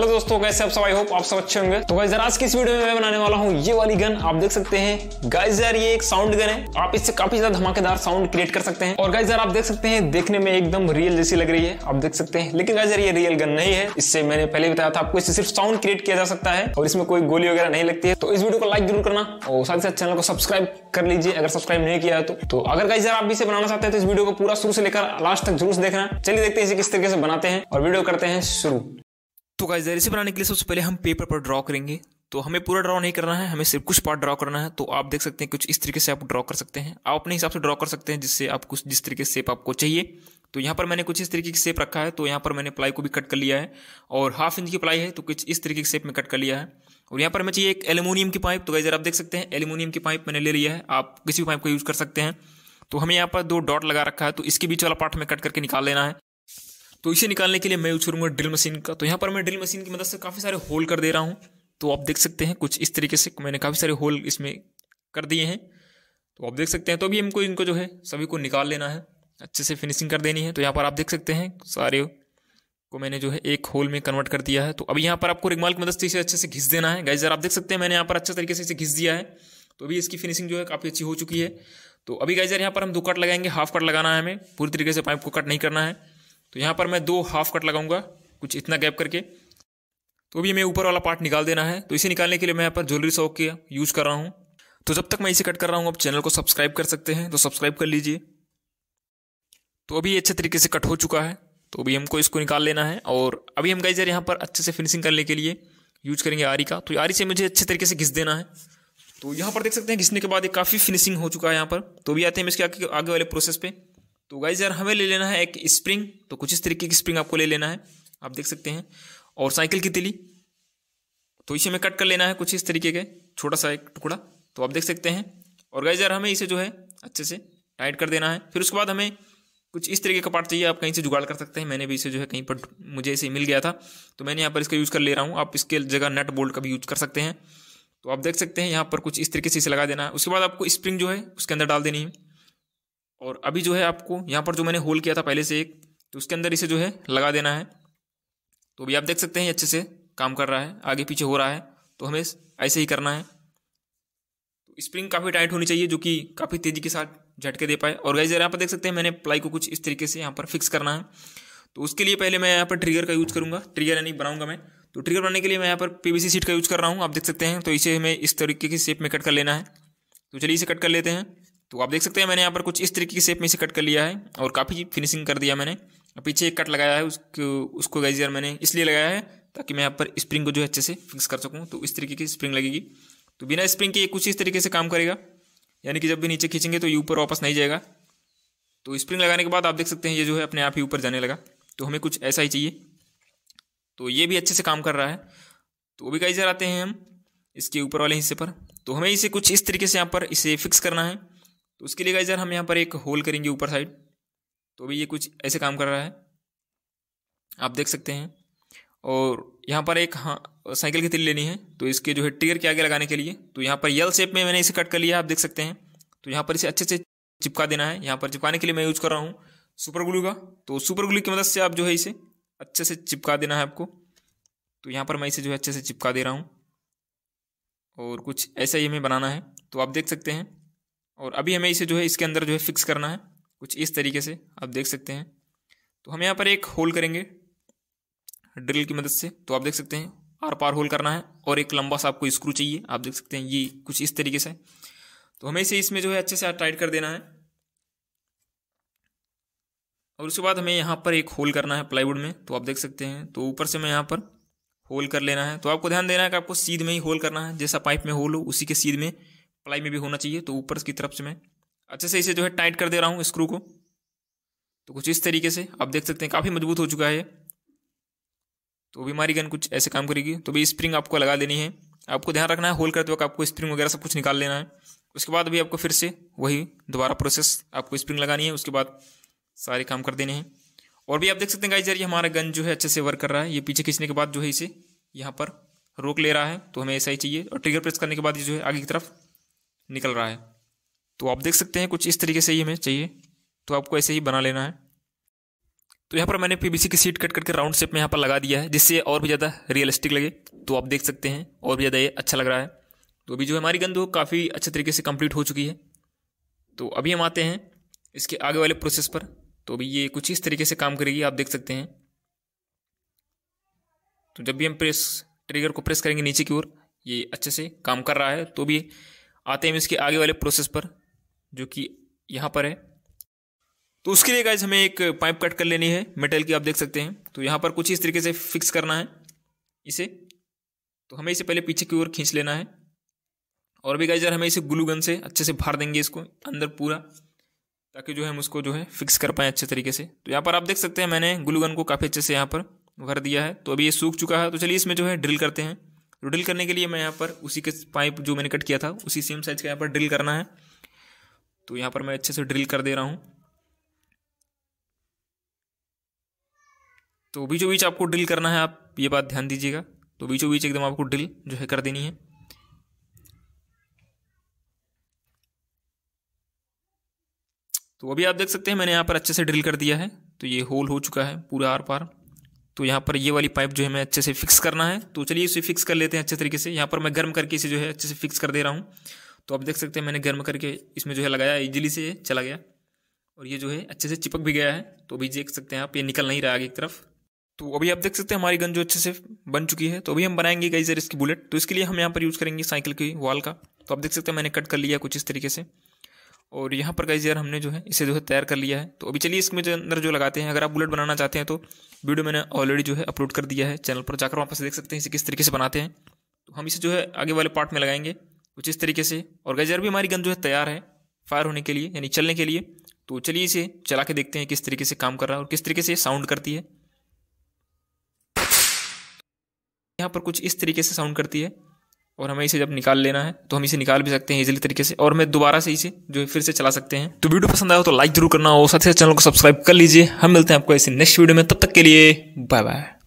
hello दोस्तों कैसे आप सब आई होप आप सब अच्छे होंगे तो गाइस आज की इस वीडियो में मैं बनाने वाला हूँ ये वाली गन आप देख सकते हैं गाइस यार ये एक साउंड गन है आप इससे काफी ज्यादा धमाकेदार साउंड क्रिएट कर सकते हैं और गाइस यार आप देख सकते हैं देखने में एकदम रियल जैसी लग रही है आप देख सकते हैं लेकिन गाइस यार ये रियल गन नहीं है इससे मैंने पहले बताया था आपको इससे सिर्फ साउंड क्रिएट किया जा सकता है और इसमें कोई गोली वगैरह नहीं लगती है तो इस वीडियो को लाइक जरूर करना और साथ ही साथ चैनल को सब्सक्राइब कर लीजिए अगर सब्सक्राइब नहीं किया है तो, तो अगर गाइस यार आप भी इसे बनाना चाहते हैं तो इस वीडियो को पूरा शुरू से लेकर लास्ट तक जरूर देखना चलिए देखते हैं इसे किस तरीके से बनाते हैं और वीडियो करते हैं शुरू तो गाइस रेसिपी बनाने के लिए सबसे पहले हम पेपर पर ड्रॉ करेंगे तो हमें पूरा ड्रॉ नहीं करना है हमें सिर्फ कुछ पार्ट ड्रॉ करना है तो आप देख सकते हैं कुछ इस तरीके से आप ड्रॉ कर सकते हैं आप अपने हिसाब से ड्रॉ कर सकते हैं जिससे आप कुछ जिस तरीके से शेप आपको चाहिए तो यहाँ पर मैंने कुछ इस तरीके की शेप रखा है तो यहाँ पर मैंने प्लाई को भी कट कर लिया है और हाफ इंच की प्लाई है तो कुछ इस तरीके की शेप में कट कर लिया है और यहाँ पर मैं चाहिए एक एल्यूमिनियम की पाइप तो गाइजर आप देख सकते हैं एल्यूमिनियम की पाइप मैंने ले लिया है आप किसी भी पाइप को यूज़ कर सकते हैं तो हमें यहाँ पर दो डॉट लगा रखा है तो इसके बीच वाला पार्ट हमें कट करके निकाल लेना है तो इसे निकालने के लिए मैं यूज़ करूंगा ड्रिल मशीन का तो यहाँ पर मैं ड्रिल मशीन की मदद से काफ़ी सारे होल कर दे रहा हूँ तो आप देख सकते हैं कुछ इस तरीके से मैंने काफ़ी सारे होल इसमें कर दिए हैं तो आप देख सकते हैं तो अभी हमको इनको जो है सभी को निकाल लेना है अच्छे से फिनिशिंग कर देनी है तो यहाँ पर आप देख सकते हैं सारे को मैंने जो है एक होल में कन्वर्ट कर दिया है तो अभी यहाँ पर आपको रिगमाल की मदद से इसे अच्छे से घिस देना है गाइजर आप देख सकते हैं मैंने यहाँ पर अच्छे तरीके से इसे घिस दिया है तो अभी इसकी फिनिशिंग जो है काफ़ी अच्छी हो चुकी है तो अभी गाइजर यहाँ पर हम दो कट लगाएंगे हाफ कट लगाना है हमें पूरी तरीके से पाइप को कट नहीं करना है तो यहाँ पर मैं दो हाफ कट लगाऊंगा कुछ इतना गैप करके तो अभी हमें ऊपर वाला पार्ट निकाल देना है तो इसे निकालने के लिए मैं यहाँ पर ज्वेलरी सॉक के यूज़ कर रहा हूँ तो जब तक मैं इसे कट कर रहा हूँ आप चैनल को सब्सक्राइब कर सकते हैं तो सब्सक्राइब कर लीजिए तो अभी अच्छे तरीके से कट हो चुका है तो अभी हमको इसको निकाल लेना है और अभी हम गाइजर यहाँ पर अच्छे से फिनिशिंग करने के लिए यूज करेंगे आरी का तो आरी से मुझे अच्छे तरीके से घिस देना है तो यहाँ पर देख सकते हैं घिसने के बाद ये काफ़ी फिनिशिंग हो चुका है यहाँ पर तो भी आते हैं हम इसके आगे आगे वाले प्रोसेस पे तो गाइज यार हमें ले लेना है एक स्प्रिंग तो कुछ इस तरीके की स्प्रिंग आपको ले लेना है आप देख सकते हैं और साइकिल की तिली तो इसे हमें कट कर लेना है कुछ इस तरीके के छोटा सा एक टुकड़ा तो आप देख सकते हैं और गाइज यार हमें इसे जो है अच्छे से टाइट कर देना है फिर उसके बाद हमें कुछ इस तरीके का पार्ट चाहिए आप कहीं से जुगाड़ कर सकते हैं मैंने भी इसे जो है कहीं पर मुझे इसे मिल गया था तो मैंने यहाँ पर इसका यूज़ कर ले रहा हूँ आप इसके जगह नट बोल्ट का भी यूज कर सकते हैं तो आप देख सकते हैं यहाँ पर कुछ इस तरीके से इसे लगा देना है उसके बाद आपको स्प्रिंग जो है उसके अंदर डाल देनी है और अभी जो है आपको यहाँ पर जो मैंने होल किया था पहले से एक तो उसके अंदर इसे जो है लगा देना है तो अभी आप देख सकते हैं अच्छे से काम कर रहा है आगे पीछे हो रहा है तो हमें ऐसे ही करना है तो स्प्रिंग काफ़ी टाइट होनी चाहिए जो कि काफ़ी तेज़ी के साथ झटके दे पाए और गाइजर यहाँ पर देख सकते हैं मैंने प्लाई को कुछ इस तरीके से यहाँ पर फिक्स करना है तो उसके लिए पहले मैं यहाँ पर ट्रिगर का यूज़ करूँगा ट्रिगर यानी बनाऊँगा मैं तो ट्रिगर बनाने के लिए मैं यहाँ पर पी सीट का यूज़ कर रहा हूँ आप देख सकते हैं तो इसे हमें इस तरीके की शेप में कट कर लेना है तो चलिए इसे कट कर लेते हैं तो आप देख सकते हैं मैंने यहाँ पर कुछ इस तरीके की शेप में इसे कट कर लिया है और काफ़ी फिनिशिंग कर दिया मैंने पीछे एक कट लगाया है उसको उसको गाइजियर मैंने इसलिए लगाया है ताकि मैं यहाँ पर स्प्रिंग को जो है अच्छे से फिक्स कर सकूँ तो इस तरीके की स्प्रिंग लगेगी तो बिना स्प्रिंग के कुछ इस तरीके से काम करेगा यानी कि जब भी नीचे खींचेंगे तो ये ऊपर वापस नहीं जाएगा तो स्प्रिंग लगाने के बाद आप देख सकते हैं ये जो है अपने आप ही ऊपर जाने लगा तो हमें कुछ ऐसा ही चाहिए तो ये भी अच्छे से काम कर रहा है तो वो भी गाइजर आते हैं हम इसके ऊपर वाले हिस्से पर तो हमें इसे कुछ इस तरीके से यहाँ पर इसे फिक्स करना है तो उसके लिए गाइजर हम यहाँ पर एक होल करेंगे ऊपर साइड तो अभी ये कुछ ऐसे काम कर रहा है आप देख सकते हैं और यहाँ पर एक हाँ साइकिल की तिल लेनी है तो इसके जो है टिगर के आगे लगाने के लिए तो यहाँ पर यल शेप में मैंने इसे कट कर लिया आप देख सकते हैं तो यहाँ पर इसे अच्छे से चिपका देना है यहाँ पर चिपकाने के लिए मैं यूज़ कर रहा हूँ सुपर ग्लू का तो सुपर ग्लू की मदद से आप जो है इसे अच्छे से चिपका देना है आपको तो यहाँ पर मैं इसे जो है अच्छे से चिपका दे रहा हूँ और कुछ ऐसा ही हमें बनाना है तो आप देख सकते हैं और अभी हमें इसे जो है इसके अंदर जो है फिक्स करना है कुछ इस तरीके से आप देख सकते हैं तो हम यहाँ पर एक होल करेंगे ड्रिल की मदद से तो आप देख सकते हैं आर पार होल करना है और एक लंबा सा आपको स्क्रू चाहिए आप देख सकते हैं ये कुछ इस तरीके से तो हमें इसे इसमें जो है अच्छे से टाइट कर देना है और उसके बाद हमें यहाँ पर एक होल करना है प्लाईवुड में तो आप देख सकते हैं तो ऊपर से मैं यहाँ पर होल कर लेना है तो आपको ध्यान देना है कि आपको सीध में ही होल करना है जैसा पाइप में होल हो उसी के सीध में प्लाई में भी होना चाहिए तो ऊपर की तरफ से मैं अच्छे से इसे जो है टाइट कर दे रहा हूँ स्क्रू को तो कुछ इस तरीके से आप देख सकते हैं काफ़ी मजबूत हो चुका है तो भी हमारी गन कुछ ऐसे काम करेगी तो भी स्प्रिंग आपको लगा देनी है आपको ध्यान रखना है होल करते वक्त आपको स्प्रिंग वगैरह सब कुछ निकाल लेना है उसके बाद भी आपको फिर से वही दोबारा प्रोसेस आपको स्प्रिंग लगानी है उसके बाद सारे काम कर देने हैं और भी आप देख सकते हैं गाइज यार ये हमारा गन जो है अच्छे से वर्क कर रहा है ये पीछे खींचने के बाद जो है इसे यहाँ पर रोक ले रहा है तो हमें ऐसा ही चाहिए और ट्रिगर प्रेस करने के बाद ये जो है आगे की तरफ निकल रहा है तो आप देख सकते हैं कुछ इस तरीके से ही हमें चाहिए तो आपको ऐसे ही बना लेना है तो यहाँ पर मैंने पी की सीट कट करके राउंड शेप में यहाँ पर लगा दिया है जिससे और भी ज़्यादा रियलिस्टिक लगे तो आप देख सकते हैं और भी ज़्यादा ये अच्छा लग रहा है तो अभी जो हमारी गंद वो काफ़ी अच्छे तरीके से कम्प्लीट हो चुकी है तो अभी हम आते हैं इसके आगे वाले प्रोसेस पर तो अभी ये कुछ इस तरीके से काम करेगी आप देख सकते हैं तो जब भी हम प्रेस ट्रिगर को प्रेस करेंगे नीचे की ओर ये अच्छे से काम कर रहा है तो भी आते हैं इसके आगे वाले प्रोसेस पर जो कि यहाँ पर है तो उसके लिए गाइज हमें एक पाइप कट कर लेनी है मेटल की आप देख सकते हैं तो यहाँ पर कुछ इस तरीके से फिक्स करना है इसे तो हमें इसे पहले पीछे की ओर खींच लेना है और भी गाइजर हमें इसे ग्लू गन से अच्छे से भार देंगे इसको अंदर पूरा ताकि जो है हम उसको जो है फिक्स कर पाएँ अच्छे तरीके से तो यहाँ पर आप देख सकते हैं मैंने ग्लू गन को काफ़ी अच्छे से यहाँ पर भर दिया है तो अभी ये सूख चुका है तो चलिए इसमें जो है ड्रिल करते हैं तो ड्रिल करने के लिए मैं यहाँ पर उसी के पाइप जो मैंने कट किया था उसी सेम साइज़ का यहाँ पर ड्रिल करना है तो यहाँ पर मैं अच्छे से ड्रिल कर दे रहा हूँ तो बीचों बीच आपको ड्रिल करना है आप ये बात ध्यान दीजिएगा तो बीचों बीच एकदम आपको ड्रिल जो है कर देनी है तो अभी आप देख सकते हैं मैंने यहाँ पर अच्छे से ड्रिल कर दिया है तो ये होल हो चुका है पूरा आर पार तो यहाँ पर ये वाली पाइप जो है मैं अच्छे से फिक्स करना है तो चलिए इसे फिक्स कर लेते हैं अच्छे तरीके से यहाँ पर मैं गर्म करके इसे जो है अच्छे से फिक्स कर दे रहा हूँ तो आप देख सकते हैं मैंने गर्म करके इसमें जो है लगाया इजिली से चला गया और ये जो है अच्छे से चिपक भी गया है तो अभी देख सकते हैं आप ये निकल नहीं रहा आगे एक तरफ तो अभी आप देख सकते हैं हमारी गन जो अच्छे से बन चुकी है तो अभी हम बनाएंगे कई सर इसकी बुलेट तो इसके लिए हम यहाँ पर यूज़ करेंगे साइकिल की वॉल का तो आप देख सकते हैं मैंने कट कर लिया कुछ इस तरीके से और यहाँ पर गाइज यार हमने जो है इसे जो है तैयार कर लिया है तो अभी चलिए इसमें जो अंदर जो लगाते हैं अगर आप बुलेट बनाना चाहते हैं तो वीडियो मैंने ऑलरेडी जो है अपलोड कर दिया है चैनल पर जाकर वापस देख सकते हैं इसे किस तरीके से बनाते हैं तो हम इसे जो है आगे वाले पार्ट में लगाएंगे कुछ इस तरीके से और गाइज यार भी हमारी गन जो है तैयार है फायर होने के लिए यानी चलने के लिए तो चलिए इसे चला के देखते हैं किस तरीके से काम कर रहा है और किस तरीके से साउंड करती है यहाँ पर कुछ इस तरीके से साउंड करती है और हमें इसे जब निकाल लेना है तो हम इसे निकाल भी सकते हैं इजिली तरीके से और मैं दोबारा से इसे जो फिर से चला सकते हैं तो वीडियो पसंद आया तो लाइक जरूर करना हो साथ ही चैनल को सब्सक्राइब कर लीजिए हम मिलते हैं आपको ऐसे नेक्स्ट वीडियो में तब तक के लिए बाय बाय